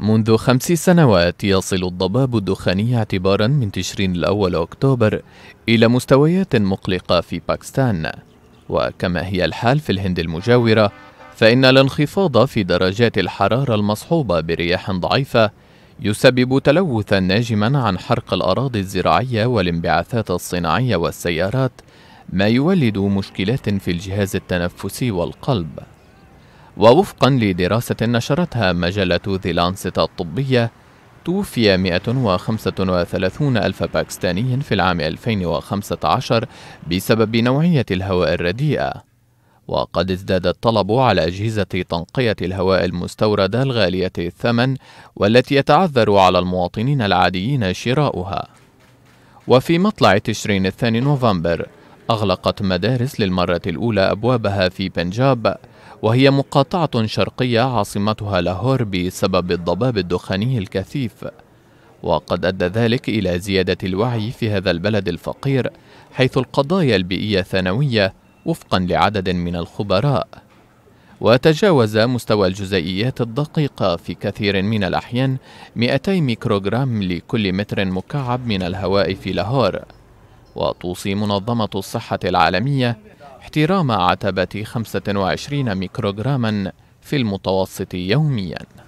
منذ خمس سنوات يصل الضباب الدخاني اعتبارا من تشرين الأول أكتوبر إلى مستويات مقلقة في باكستان وكما هي الحال في الهند المجاورة فإن الانخفاض في درجات الحرارة المصحوبة برياح ضعيفة يسبب تلوثا ناجما عن حرق الأراضي الزراعية والانبعاثات الصناعية والسيارات ما يولد مشكلات في الجهاز التنفسي والقلب ووفقا لدراسة نشرتها مجلة ذي لانست الطبية توفي 135 ألف باكستاني في العام 2015 بسبب نوعية الهواء الرديئة وقد ازداد الطلب على أجهزة تنقية الهواء المستوردة الغالية الثمن والتي يتعذر على المواطنين العاديين شراؤها وفي مطلع تشرين الثاني نوفمبر أغلقت مدارس للمرة الأولى أبوابها في بنجاب وهي مقاطعة شرقية عاصمتها لاهور بسبب الضباب الدخاني الكثيف وقد أدى ذلك إلى زيادة الوعي في هذا البلد الفقير حيث القضايا البيئية ثانوية وفقا لعدد من الخبراء وتجاوز مستوى الجزيئيات الدقيقة في كثير من الأحيان 200 ميكروغرام لكل متر مكعب من الهواء في لاهور وتوصي منظمة الصحة العالمية احترام عتبة 25 ميكروغراما في المتوسط يومياً